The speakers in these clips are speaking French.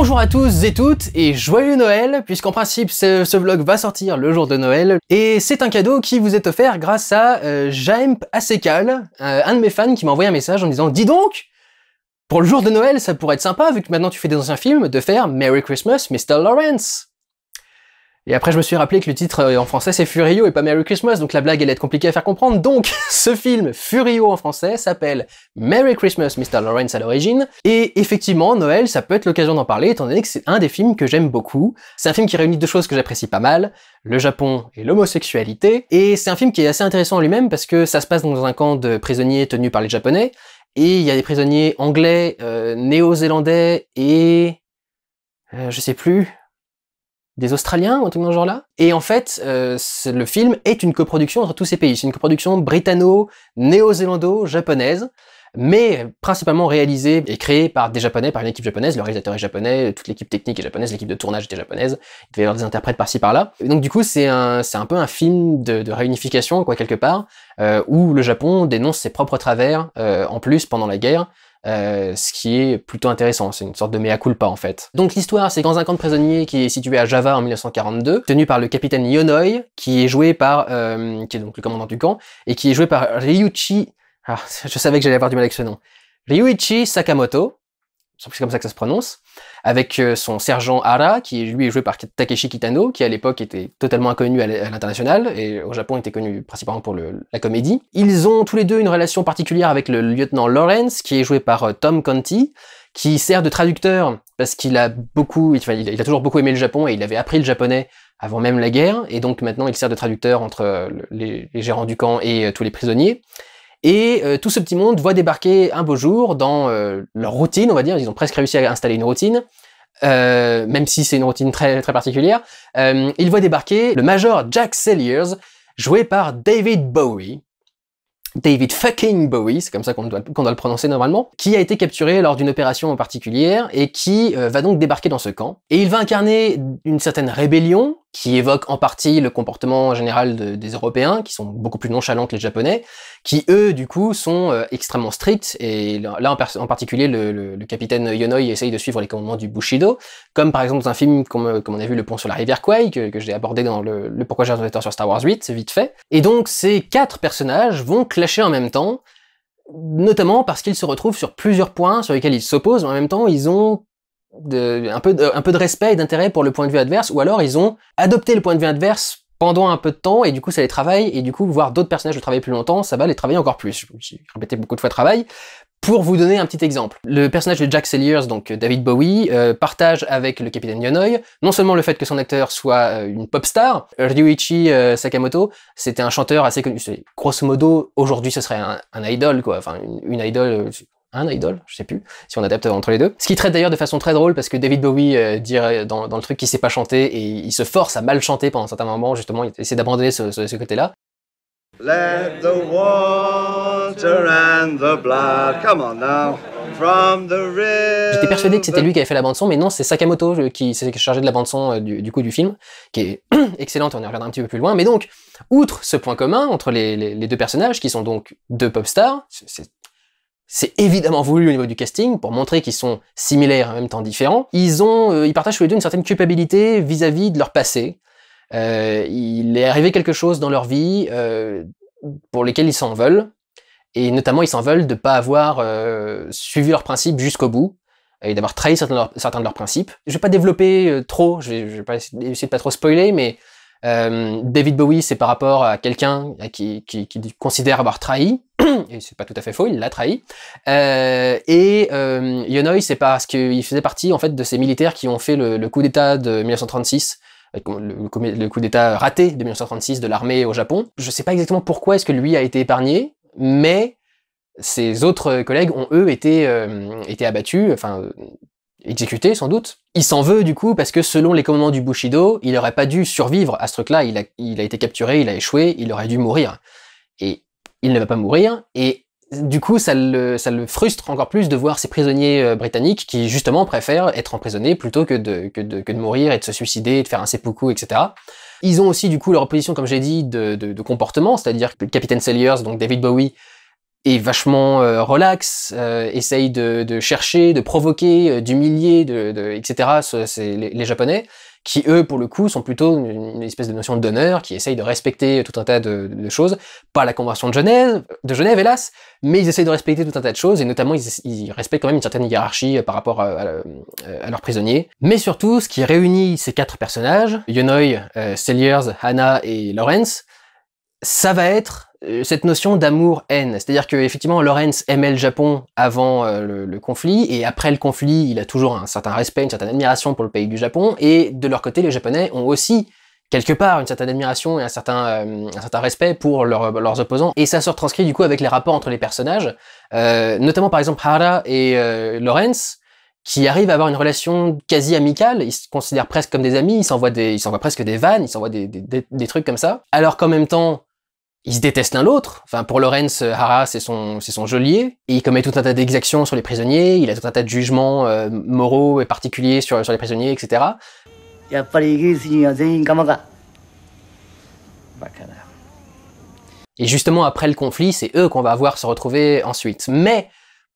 Bonjour à tous et toutes et joyeux Noël puisqu'en principe ce, vlog va sortir le jour de Noël et c'est un cadeau qui vous est offert grâce à euh, Jaemp Jaime Asekal, euh, un de mes fans qui m'a envoyé un message en disant dis donc pour le jour de Noël ça pourrait être sympa vu que maintenant tu fais des anciens films de faire Merry Christmas Mr. Lawrence et après, je me suis rappelé que le titre euh, en français c'est Furio et pas Merry Christmas, donc la blague elle est compliquée à faire comprendre. Donc, ce film Furio en français s'appelle Merry Christmas, Mr. Lawrence à l'origine. Et effectivement, Noël, ça peut être l'occasion d'en parler, étant donné que c'est un des films que j'aime beaucoup. C'est un film qui réunit deux choses que j'apprécie pas mal, le Japon et l'homosexualité. Et c'est un film qui est assez intéressant en lui-même parce que ça se passe dans un camp de prisonniers tenus par les Japonais. Et il y a des prisonniers anglais, euh, néo-zélandais et... Euh, je sais plus, des Australiens ou un truc dans ce genre-là. Et en fait, euh, le film est une coproduction entre tous ces pays. C'est une coproduction britanno-néo-zélando-japonaise, mais principalement réalisée et créée par des Japonais, par une équipe japonaise. Le réalisateur est japonais, toute l'équipe technique est japonaise, l'équipe de tournage était japonaise. Il devait y avoir des interprètes par-ci par-là. donc du coup, c'est un, peu un film de, réunification, quoi, quelque part, euh, où le Japon dénonce ses propres travers, euh, en plus, pendant la guerre. Euh, ce qui est plutôt intéressant, c'est une sorte de mea culpa en fait. Donc l'histoire, c'est dans un camp de prisonniers qui est situé à Java en 1942, tenu par le capitaine Yonoi, qui est joué par, euh, qui est donc le commandant du camp, et qui est joué par Ryuichi, ah, je savais que j'allais avoir du mal avec ce nom, Ryuichi Sakamoto, c'est comme ça que ça se prononce, avec euh, son sergent Ara, qui lui est joué par Takeshi Kitano, qui à l'époque était totalement inconnu à l'international, et au Japon était connu principalement pour la comédie. Ils ont tous les deux une relation particulière avec le lieutenant Lawrence, qui est joué par euh, Tom Conti, qui sert de traducteur, parce qu'il a beaucoup, il a toujours beaucoup aimé le Japon, et il avait appris le japonais avant même la guerre, et donc maintenant il sert de traducteur entre euh, les gérants du camp et tous les prisonniers. Et euh, tout ce petit monde voit débarquer un beau jour dans euh, leur routine, on va dire, ils ont presque réussi à installer une routine, euh, même si c'est une routine très, très particulière, ils voient débarquer le major Jack Selliers, joué par David Bowie, David fucking Bowie, c'est comme ça qu'on doit, doit, le prononcer normalement, qui a été capturé lors d'une opération en particulière et qui va donc débarquer dans ce camp. Et il va incarner une certaine rébellion qui évoque en partie le comportement général des Européens, qui sont beaucoup plus nonchalants que les Japonais, qui eux, du coup, sont euh, extrêmement stricts, et là, en, particulier, le, capitaine Yonoi essaye de suivre les commandements du Bushido, comme par exemple dans un film, comme, euh, on a vu, Le Pont sur la rivière Kwai, que, j'ai abordé dans le, Pourquoi j'ai un sur Star Wars 8, vite fait. Et donc, ces quatre personnages vont clasher en même temps, notamment parce qu'ils se retrouvent sur plusieurs points sur lesquels ils s'opposent, mais en même temps, ils ont un, peu de, un peu de respect et d'intérêt pour le point de vue adverse, ou alors ils ont adopté le point de vue adverse pendant un peu de temps, et du coup ça les travaille, et du coup voir d'autres personnages le travailler plus longtemps, ça va les travailler encore plus. J'ai répété beaucoup de fois travail. Pour vous donner un petit exemple, le personnage de Jack Selliers, donc euh, David Bowie, euh, partage avec le capitaine Yonoi non seulement le fait que son acteur soit euh, une pop star, Ryuichi Sakamoto, c'était un chanteur assez connu, grosso modo aujourd'hui ce serait un, idol quoi, enfin une, idol un idol, je sais plus, si on adapte entre les deux. Ce qui traite d'ailleurs de façon très drôle parce que David Bowie euh, dirait dans, le truc qu'il sait pas chanter et il se force à mal chanter pendant un certain moment, justement, il essaie d'abandonner ce, côté-là. J'étais persuadé que c'était lui qui avait fait la bande son, mais non, c'est Sakamoto euh, qui s'est chargé de la bande son euh, du, coup du film, qui est excellente, on y reviendra un petit peu plus loin. Mais donc, outre ce point commun entre les, les deux personnages, qui sont donc deux pop stars, c'est c'est évidemment voulu au niveau du casting pour montrer qu'ils sont similaires en même temps différents. Ils ont, euh, ils partagent tous les deux une certaine culpabilité vis-à-vis de leur passé. Euh, il est arrivé quelque chose dans leur vie euh, pour lesquels ils s'en veulent, et notamment ils s'en veulent de ne pas avoir suivi leurs principes jusqu'au bout et d'avoir trahi certains de, leurs, principes. Je vais pas développer trop, je vais, pas essayer de pas trop spoiler, mais David Bowie, c'est par rapport à quelqu'un qui considère avoir trahi, et c'est pas tout à fait faux, il l'a trahi. Euh, et euh, Yonoi, c'est parce qu'il faisait partie en fait de ces militaires qui ont fait le, coup d'État de 1936 euh, le, coup d'État raté de 1936 de l'armée au Japon. Je sais pas exactement pourquoi est-ce que lui a été épargné, mais ses autres collègues ont eux été, été abattus, enfin exécutés sans doute. Il s'en veut du coup parce que selon les commandements du Bushido, il aurait pas dû survivre à ce truc-là. Il a, il a été capturé, il a échoué, il aurait dû mourir. Et il ne va pas mourir, et du coup, ça le, frustre encore plus de voir ces prisonniers euh, britanniques qui, justement, préfèrent être emprisonnés plutôt que de, que de, mourir et de se suicider, de faire un seppuku, etc. Ils ont aussi, du coup, leur opposition, comme j'ai dit, de, comportement, c'est-à-dire que le capitaine Selliers, donc David Bowie, est vachement euh, relax, euh, essaye de, chercher, de provoquer, d'humilier, de, etc. les, Japonais qui eux, pour le coup, sont plutôt une, espèce de notion d'honneur, qui essayent de respecter tout un tas de, choses, pas la Convention de Genève, de Genève, hélas, mais ils essayent de respecter tout un tas de choses, et notamment ils, respectent quand même une certaine hiérarchie euh, par rapport euh, à, leurs prisonniers. Mais surtout, ce qui réunit ces quatre personnages, Yonoi, euh, Selliers, Hannah et Lawrence, ça va être euh, cette notion d'amour-haine. C'est-à-dire que effectivement, Lorenz aimait le Japon avant euh, le, conflit, et après le conflit, il a toujours un certain respect, une certaine admiration pour le pays du Japon, et de leur côté, les Japonais ont aussi quelque part une certaine admiration et un certain, euh, un certain respect pour leurs opposants. Et ça se retranscrit du coup avec les rapports entre les personnages, notamment par exemple Hara et Lorenz, qui arrivent à avoir une relation quasi amicale, ils se considèrent presque comme des amis, ils s'envoient, s'envoient presque des vannes, ils s'envoient des, des, des, trucs comme ça, alors qu'en même temps, ils se détestent l'un l'autre. Enfin, pour Lorenz, euh, Hara, c'est son, c'est son geôlier. Et il commet tout un tas d'exactions sur les prisonniers. Il a tout un tas de jugements euh, moraux et particuliers sur, sur les prisonniers, etc. Et justement, après le conflit, c'est eux qu'on va voir se retrouver ensuite. Mais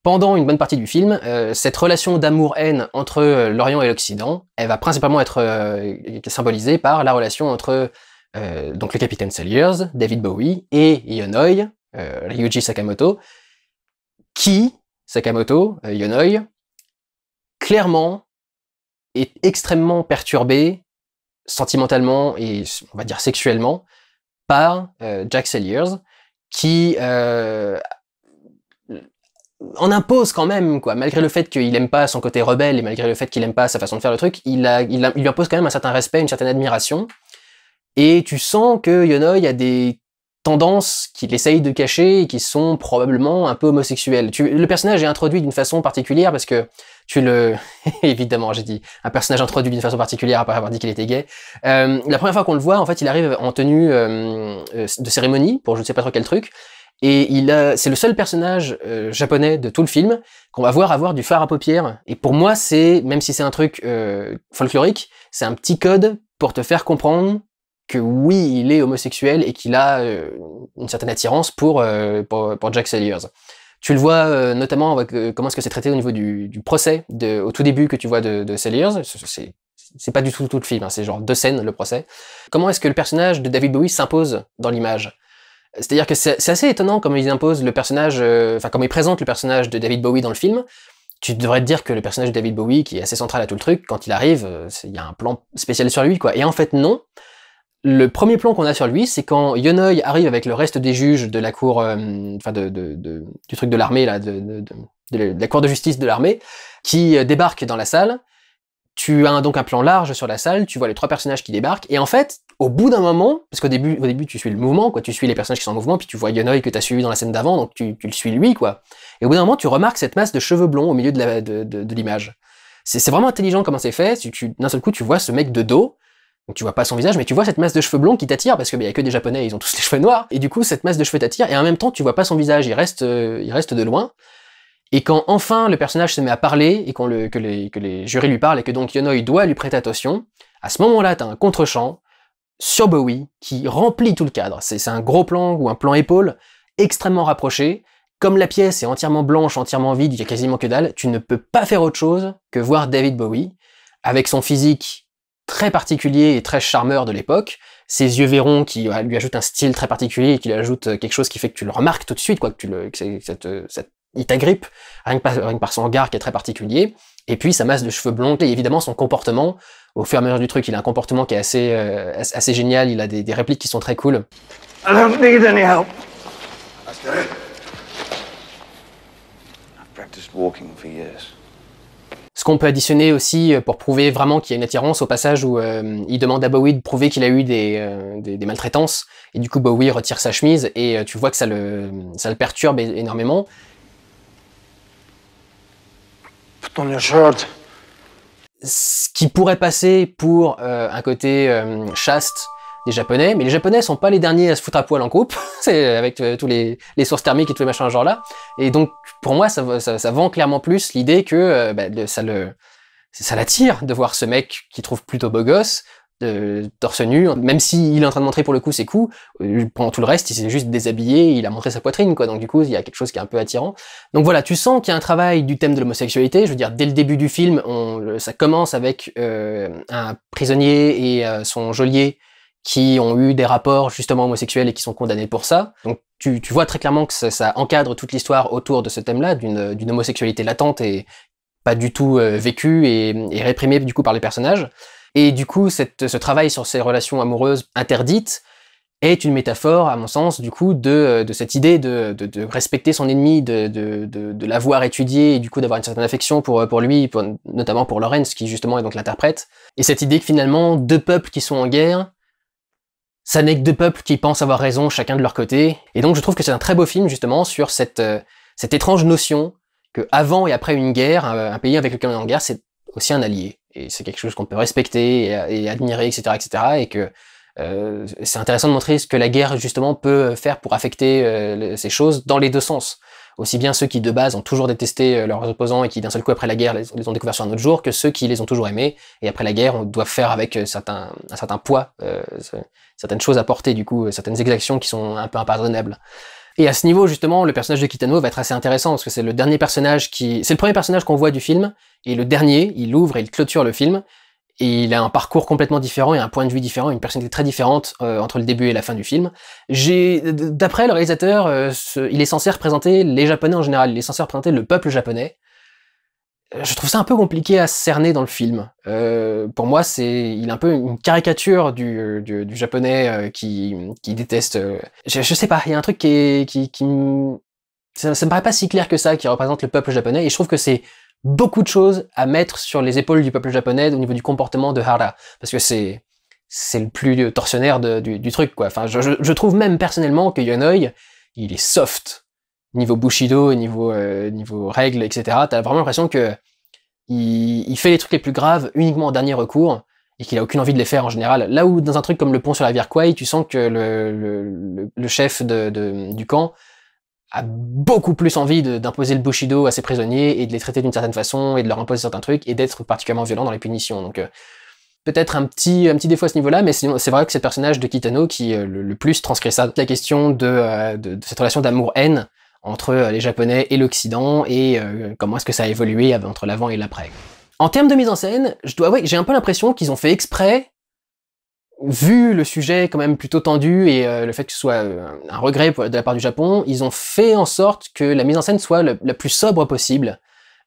pendant une bonne partie du film, euh, cette relation d'amour-haine entre l'Orient et l'Occident, elle va principalement être symbolisée par la relation entre euh, donc le capitaine Selliers, David Bowie et Yonoi, euh, Ryuji Sakamoto, qui, Sakamoto, euh, Yonoi, clairement est extrêmement perturbé sentimentalement et on va dire sexuellement par Jack Selliers, qui en impose quand même, quoi. Malgré le fait qu'il aime pas son côté rebelle et malgré le fait qu'il aime pas sa façon de faire le truc, il, lui impose quand même un certain respect, une certaine admiration. Et tu sens que Yonoi a des tendances qu'il essaye de cacher et qui sont probablement un peu homosexuelles. le personnage est introduit d'une façon particulière parce que tu le... Évidemment, j'ai dit un personnage introduit d'une façon particulière après avoir dit qu'il était gay. Euh, la première fois qu'on le voit, en fait, il arrive en tenue euh, euh, de cérémonie pour je ne sais pas trop quel truc. Et il c'est le seul personnage japonais de tout le film qu'on va voir avoir du phare à paupières. Et pour moi, c'est, même si c'est un truc folklorique, c'est un petit code pour te faire comprendre que oui, il est homosexuel et qu'il a euh, une certaine attirance pour, euh, Jack Sellers. Tu le vois euh, notamment comment est-ce que c'est traité au niveau du, procès, au tout début que tu vois de, de C'est, pas du tout tout le film, hein, c'est genre deux scènes le procès. Comment est-ce que le personnage de David Bowie s'impose dans l'image C'est-à-dire que c'est, assez étonnant comme il imposent le personnage, enfin il présentent le personnage de David Bowie dans le film, tu devrais te dire que le personnage de David Bowie, qui est assez central à tout le truc, quand il arrive, il y a un plan spécial sur lui, quoi. Et en fait, non le premier plan qu'on a sur lui, c'est quand Yonoi arrive avec le reste des juges de la cour, euh, enfin de, du truc de l'armée là, de, la cour de justice de l'armée, qui euh, débarque dans la salle. Tu as donc un plan large sur la salle, tu vois les trois personnages qui débarquent, et en fait, au bout d'un moment, parce qu'au début, au début, tu suis le mouvement, quoi, tu suis les personnages qui sont en mouvement, puis tu vois Yonoi que tu as suivi dans la scène d'avant, donc tu, le suis lui, quoi. Et au bout d'un moment, tu remarques cette masse de cheveux blonds au milieu de l'image. C'est vraiment intelligent comment c'est fait. tu, D'un seul coup, tu vois ce mec de dos, donc tu vois pas son visage, mais tu vois cette masse de cheveux blonds qui t'attire parce que n'y bah, y a que des japonais, ils ont tous les cheveux noirs. Et du coup, cette masse de cheveux t'attire et en même temps, tu vois pas son visage, il reste, euh, il reste de loin. Et quand enfin le personnage se met à parler et le, que, les, que jurés lui parlent et que donc Yonoi doit lui prêter attention, à ce moment-là, t'as un contre-champ sur Bowie qui remplit tout le cadre. C'est un gros plan ou un plan épaule extrêmement rapproché. Comme la pièce est entièrement blanche, entièrement vide, il y a quasiment que dalle, tu ne peux pas faire autre chose que voir David Bowie avec son physique très particulier et très charmeur de l'époque, ses yeux verrons qui euh, lui ajoutent un style très particulier et qui lui ajoute euh, quelque chose qui fait que tu le remarques tout de suite, quoi, que tu le, euh, il t'agrippe, rien, que par son regard qui est très particulier, et puis sa masse de cheveux blonds, et évidemment son comportement, au fur et à mesure du truc, il a un comportement qui est assez, assez génial, il a des, répliques qui sont très cool. Ce qu'on peut additionner aussi euh, pour prouver vraiment qu'il y a une attirance au passage où euh, il demande à Bowie de prouver qu'il a eu des, euh, maltraitances. Et du coup, Bowie retire sa chemise et tu vois que ça le, ça le perturbe énormément. Putain Ce qui pourrait passer pour un côté chaste des Japonais, mais les Japonais sont pas les derniers à se foutre à poil en coupe, c'est avec tous les, les sources thermiques et tous les machins genre là. Et donc pour moi, ça, vend clairement plus l'idée que euh, bah, ça l'attire de voir ce mec qui trouve plutôt beau gosse torse nu, même s'il est en train de montrer pour le coup ses coups, euh, pendant tout le reste, il s'est juste déshabillé, il a montré sa poitrine, quoi. Donc du coup, il y a quelque chose qui est un peu attirant. Donc voilà, tu sens qu'il y a un travail du thème de l'homosexualité. Je veux dire, dès le début du film, ça commence avec euh, un prisonnier et son geôlier qui ont eu des rapports justement homosexuels et qui sont condamnés pour ça. Donc tu, tu vois très clairement que ça, encadre toute l'histoire autour de ce thème-là, d'une homosexualité latente et pas du tout euh, vécue et, et, réprimée du coup par les personnages. Et du coup, cette, ce travail sur ces relations amoureuses interdites est une métaphore, à mon sens, du coup, de, euh, de cette idée de, de, respecter son ennemi, de, de l'avoir étudié, et du coup d'avoir une certaine affection pour, euh, pour lui, notamment pour Lorenz, qui justement est donc l'interprète. Et cette idée que finalement, deux peuples qui sont en guerre, ça n'est que deux peuples qui pensent avoir raison chacun de leur côté. Et donc je trouve que c'est un très beau film justement sur cette, euh, cette étrange notion que avant et après une guerre, euh, un, pays avec lequel on est en guerre, c'est aussi un allié. Et c'est quelque chose qu'on peut respecter et, admirer, etc., etc. Et que euh, c'est intéressant de montrer ce que la guerre justement peut faire pour affecter ces choses dans les deux sens aussi bien ceux qui de base ont toujours détesté euh, leurs opposants et qui d'un seul coup après la guerre les, ont découverts sur un autre jour, que ceux qui les ont toujours aimés et après la guerre on doit faire avec euh, un certain poids, euh, certaines choses à porter du coup, certaines exactions qui sont un peu impardonnables. Et à ce niveau, justement, le personnage de Kitano va être assez intéressant parce que c'est le dernier personnage qui, c'est le premier personnage qu'on voit du film et le dernier, il ouvre et il clôture le film et il a un parcours complètement différent et un point de vue différent, une personnalité très différente euh, entre le début et la fin du film. J'ai, d'après le réalisateur, euh, il est censé représenter les Japonais en général, il est censé représenter le peuple japonais. Euh, je trouve ça un peu compliqué à cerner dans le film. pour moi, c'est il est un peu une caricature du, japonais qui, déteste. Je, sais pas, il y a un truc qui, me... qui, ça, ça me paraît pas si clair que ça, qui représente le peuple japonais. Et je trouve que c'est beaucoup de choses à mettre sur les épaules du peuple japonais au niveau du comportement de Hara. Parce que c'est, c'est le plus torsionnaire du, truc, quoi. Enfin, je, trouve même personnellement que Yonoi, il est soft. Niveau Bushido, niveau, euh, niveau règles, etc. T'as vraiment l'impression que il, fait les trucs les plus graves uniquement en dernier recours et qu'il a aucune envie de les faire en général. Là où dans un truc comme le pont sur la Vierquay, tu sens que le, chef du camp, a beaucoup plus envie d'imposer le Bushido à ses prisonniers et de les traiter d'une certaine façon et de leur imposer certains trucs et d'être particulièrement violent dans les punitions. Donc euh, peut-être un petit, un petit défaut à ce niveau-là, mais c'est vrai que c'est le personnage de Kitano qui euh, le, plus transcrit ça. la question de, euh, cette relation d'amour-haine entre les Japonais et l'Occident et comment est-ce que ça a évolué entre l'avant et l'après. En termes de mise en scène, je dois oui j'ai un peu l'impression qu'ils ont fait exprès vu le sujet quand même plutôt tendu et euh, le fait que ce soit euh, un regret de la part du Japon, ils ont fait en sorte que la mise en scène soit la plus sobre possible.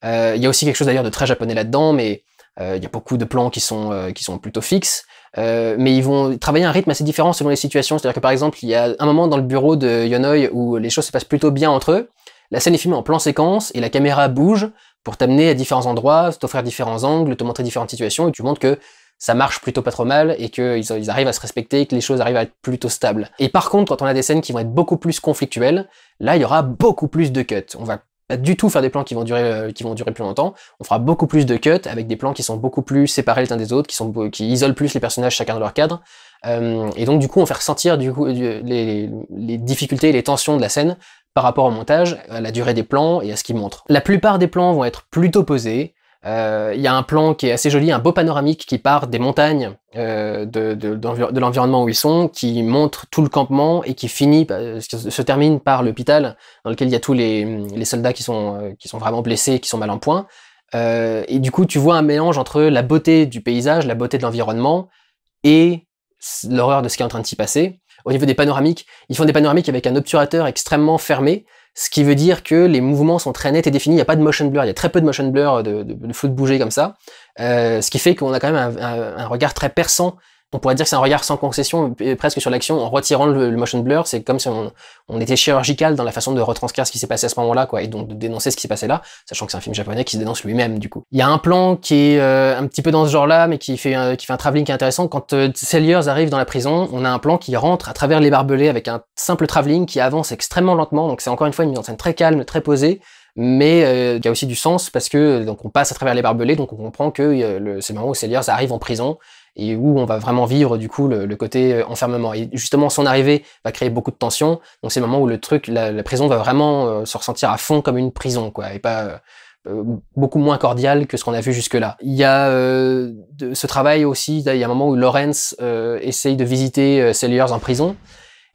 Euh, il y a aussi quelque chose d'ailleurs de très japonais là-dedans, mais il y a beaucoup de plans qui sont, qui sont plutôt fixes. mais ils vont travailler un rythme assez différent selon les situations. C'est-à-dire que par exemple, il y a un moment dans le bureau de Yonoi où les choses se passent plutôt bien entre eux. La scène est filmée en plan séquence et la caméra bouge pour t'amener à différents endroits, t'offrir différents angles, te montrer différentes situations et tu montres que ça marche plutôt pas trop mal et qu'ils ils arrivent à se respecter, que les choses arrivent à être plutôt stables. Et par contre, quand on a des scènes qui vont être beaucoup plus conflictuelles, là, il y aura beaucoup plus de cuts. On va pas du tout faire des plans qui vont durer euh, qui vont durer plus longtemps. On fera beaucoup plus de cuts avec des plans qui sont beaucoup plus séparés les uns des autres, qui sont qui isolent plus les personnages chacun dans leur cadre. Euh, et donc du coup, on va faire ressentir du coup les, les difficultés et les tensions de la scène par rapport au montage, à la durée des plans et à ce qu'ils montrent. La plupart des plans vont être plutôt posés, euh, il y a un plan qui est assez joli, un beau panoramique qui part des montagnes euh, de, l'environnement où ils sont, qui montre tout le campement et qui finit, euh, se termine par l'hôpital dans lequel il y a tous les, soldats qui sont, vraiment blessés, qui sont mal en point. et du coup, tu vois un mélange entre la beauté du paysage, la beauté de l'environnement et l'horreur de ce qui est en train de s'y passer. Au niveau des panoramiques, ils font des panoramiques avec un obturateur extrêmement fermé ce qui veut dire que les mouvements sont très nets et définis, il n'y a pas de motion blur, il y a très peu de motion blur, de, de, de bouger comme ça, euh, ce qui fait qu'on a quand même un regard très perçant on pourrait dire que c'est un regard sans concession presque sur l'action en retirant le, motion blur. C'est comme si on, était chirurgical dans la façon de retranscrire ce qui s'est passé à ce moment-là, quoi, et donc de dénoncer ce qui s'est passé là, sachant que c'est un film japonais qui se dénonce lui-même du coup. Il y a un plan qui est euh, un petit peu dans ce genre-là, mais qui fait un, qui fait un travelling qui est intéressant. Quand euh, arrive dans la prison, on a un plan qui rentre à travers les barbelés avec un simple travelling qui avance extrêmement lentement. Donc c'est encore une fois une mise en scène très calme, très posée mais euh, il y a aussi du sens parce que euh, donc on passe à travers les barbelés, donc on comprend que c'est le moment où Selliers arrive en prison et où on va vraiment vivre du coup le, côté euh, enfermement. Et justement, son arrivée va créer beaucoup de tensions. Donc c'est le moment où le truc, la, prison va vraiment euh, se ressentir à fond comme une prison, quoi, et pas euh, beaucoup moins cordiale que ce qu'on a vu jusque-là. Il y a ce travail aussi, il y a un moment où Lawrence essaye de visiter Sellers en prison,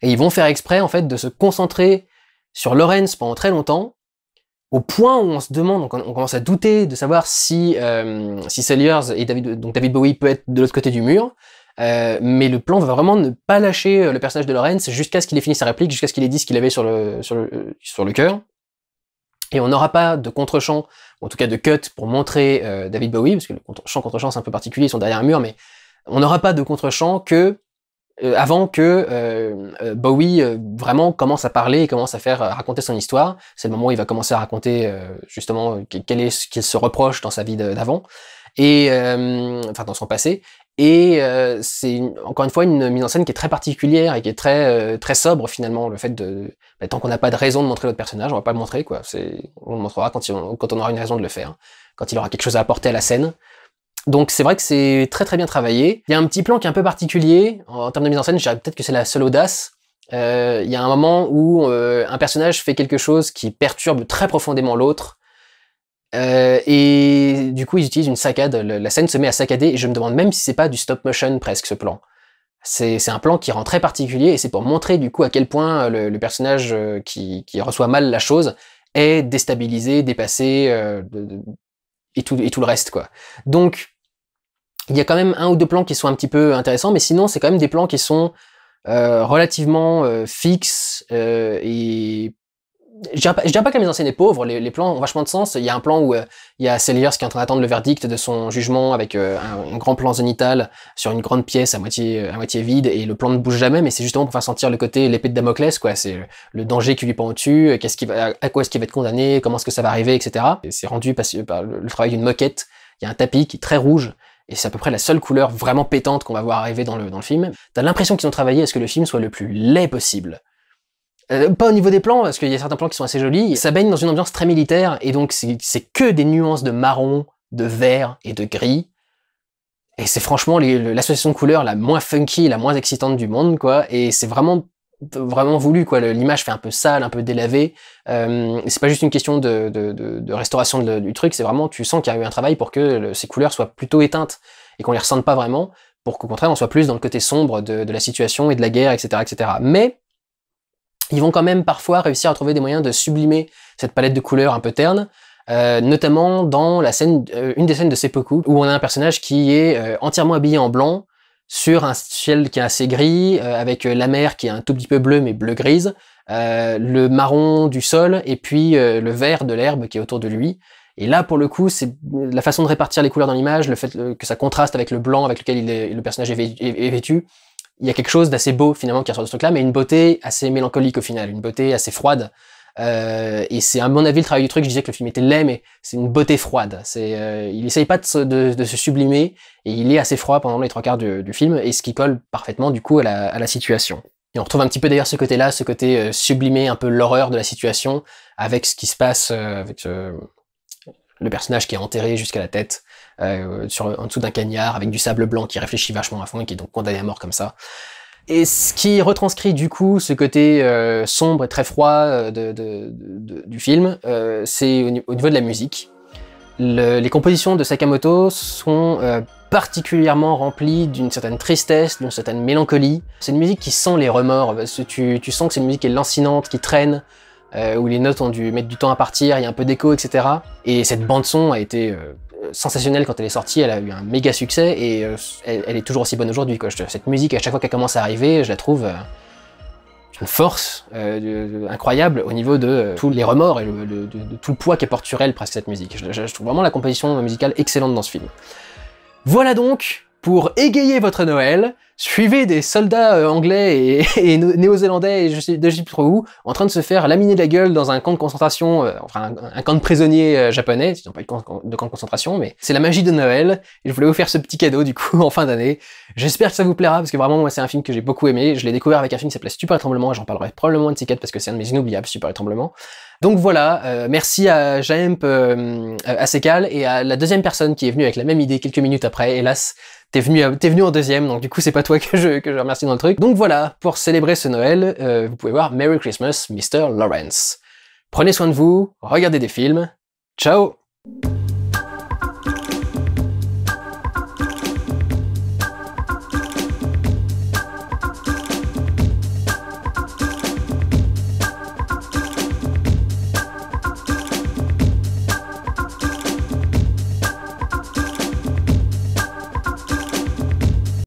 et ils vont faire exprès en fait de se concentrer sur Lawrence pendant très longtemps, au point où on se demande, on, commence à douter de savoir si, euh, si Sellers et David, donc David Bowie peut être de l'autre côté du mur. Euh, mais le plan va vraiment ne pas lâcher euh, le personnage de Lawrence jusqu'à ce qu'il ait fini sa réplique, jusqu'à ce qu'il ait dit ce qu'il avait sur le, sur le, sur le cœur. Et on n'aura pas de contre-champ, en tout cas de cut, pour montrer David Bowie, parce que le contre-champ, contre-champ, c'est un peu particulier, ils sont derrière un mur, mais on n'aura pas de contre-champ que euh, avant que euh, euh, Bowie vraiment commence à parler et commence à faire raconter son histoire. C'est le moment où il va commencer à raconter justement quel est ce qu'il se reproche dans sa vie d'avant et enfin dans son passé. Et c'est encore une fois une mise en scène qui est très particulière et qui est très très sobre finalement. Le fait de bah, tant qu'on n'a pas de raison de montrer notre personnage, on va pas le montrer quoi. on le montrera quand on aura une raison de le faire, quand il aura quelque chose à apporter à la scène donc c'est vrai que c'est très très bien travaillé. Il y a un petit plan qui est un peu particulier en termes de mise en scène. Je peut-être que c'est la seule audace. Euh, il y a un moment où euh, un personnage fait quelque chose qui perturbe très profondément l'autre. Euh, et du coup, ils utilisent une saccade. la scène se met à saccader et je me demande même si c'est pas du stop motion presque ce plan. C'est un plan qui rend très particulier et c'est pour montrer du coup à quel point le, personnage qui, reçoit mal la chose est déstabilisé, dépassé et, tout, et tout le reste quoi. Donc il y a quand même un ou deux plans qui sont un petit peu intéressants, mais sinon c'est quand même des plans qui sont euh, relativement euh, fixes euh, et je dirais, pas, que la mise en scène est pauvre, les, plans ont vachement de sens. Il y a un plan où il y a Sellers qui est en train d'attendre le verdict de son jugement avec un, grand plan zonital sur une grande pièce à moitié, vide et le plan ne bouge jamais, mais c'est justement pour faire sentir le côté l'épée de Damoclès, quoi. C'est le, danger qui lui pend au-dessus, à quoi est-ce qu'il va être condamné, comment est-ce que ça va arriver, etc. Et c'est rendu par, le travail d'une moquette. Il y a un tapis qui est très rouge et c'est à peu près la seule couleur vraiment pétante qu'on va voir arriver dans le, dans le film. T'as l'impression qu'ils ont travaillé à ce que le film soit le plus laid possible. Euh, pas au niveau des plans, parce qu'il y a certains plans qui sont assez jolis. Ça baigne dans une ambiance très militaire, et donc c'est que des nuances de marron, de vert et de gris. Et c'est franchement l'association de couleurs la moins funky, la moins excitante du monde, quoi. Et c'est vraiment vraiment voulu quoi l'image fait un peu sale un peu délavée euh, c'est pas juste une question de, de, de, de restauration du truc c'est vraiment tu sens qu'il y a eu un travail pour que ces couleurs soient plutôt éteintes et qu'on les ressente pas vraiment pour qu'au contraire on soit plus dans le côté sombre de, la situation et de la guerre etc etc mais ils vont quand même parfois réussir à trouver des moyens de sublimer cette palette de couleurs un peu terne euh, notamment dans la scène, euh, une des scènes de Seppuku, où on a un personnage qui est entièrement habillé en blanc, sur un ciel qui est assez gris, euh, avec euh, la mer qui est un tout petit peu bleue mais bleu-grise, euh, le marron du sol et puis le vert de l'herbe qui est autour de lui. Et là, pour le coup, c'est la façon de répartir les couleurs dans l'image, le fait que ça contraste avec le blanc avec lequel le personnage est vêtu. Il y a quelque chose d'assez beau finalement qui ressort de ce truc-là, mais une beauté assez mélancolique au final, une beauté assez froide. Euh, et c'est à mon avis le travail du truc. Je disais que le film était laid, mais c'est une beauté froide. Euh, il essaye pas de se, sublimer et il est assez froid pendant les trois quarts du, film et ce qui colle parfaitement du coup à la, situation. Et on retrouve un petit peu d'ailleurs ce côté-là, ce côté sublimer euh, sublimé, un peu l'horreur de la situation avec ce qui se passe avec le personnage qui est enterré jusqu'à la tête en dessous d'un cagnard avec du sable blanc qui réfléchit vachement à fond et qui est donc condamné à mort comme ça. Et ce qui retranscrit du coup ce côté euh, sombre et très froid euh, du film, euh, c'est au, niveau de la musique. les compositions de Sakamoto sont particulièrement remplies d'une certaine tristesse, d'une certaine mélancolie. C'est une musique qui sent les remords, tu, tu sens que c'est une musique qui est lancinante, qui traîne, où les notes ont dû mettre du temps à partir, il y a un peu d'écho, etc. Et cette bande-son a été sensationnelle quand elle est sortie, elle a eu un méga succès et euh, elle, est toujours aussi bonne aujourd'hui. Cette musique, à chaque fois qu'elle commence à arriver, je la trouve euh, une force euh, incroyable au niveau de tous les remords et de, tout le poids qu'elle porte sur elle presque cette musique. je, trouve vraiment la composition musicale excellente dans ce film. Voilà donc pour égayer votre Noël suivez des soldats euh, anglais et, néo-zélandais et je sais, sais plus trop où, en train de se faire laminer la gueule dans un camp de concentration, euh, enfin un, camp de prisonniers euh, japonais, ils n'ont pas eu de camp de concentration, mais c'est la magie de Noël, je voulais vous faire ce petit cadeau du coup en fin d'année. J'espère que ça vous plaira, parce que vraiment moi c'est un film que j'ai beaucoup aimé, je l'ai découvert avec un film qui s'appelle Super Tremblement, et j'en parlerai probablement de ticket parce que c'est un de mes inoubliables, Super Tremblement. Donc voilà, merci à Jaemp, à Sekal, et à la deuxième personne qui est venue avec la même idée quelques minutes après, hélas, t'es venu, es venu en deuxième, donc du coup c'est pas toi que je, remercie dans le truc. Donc voilà, pour célébrer ce Noël, euh, vous pouvez voir Merry Christmas, Mr. Lawrence. Prenez soin de vous, regardez des films. Ciao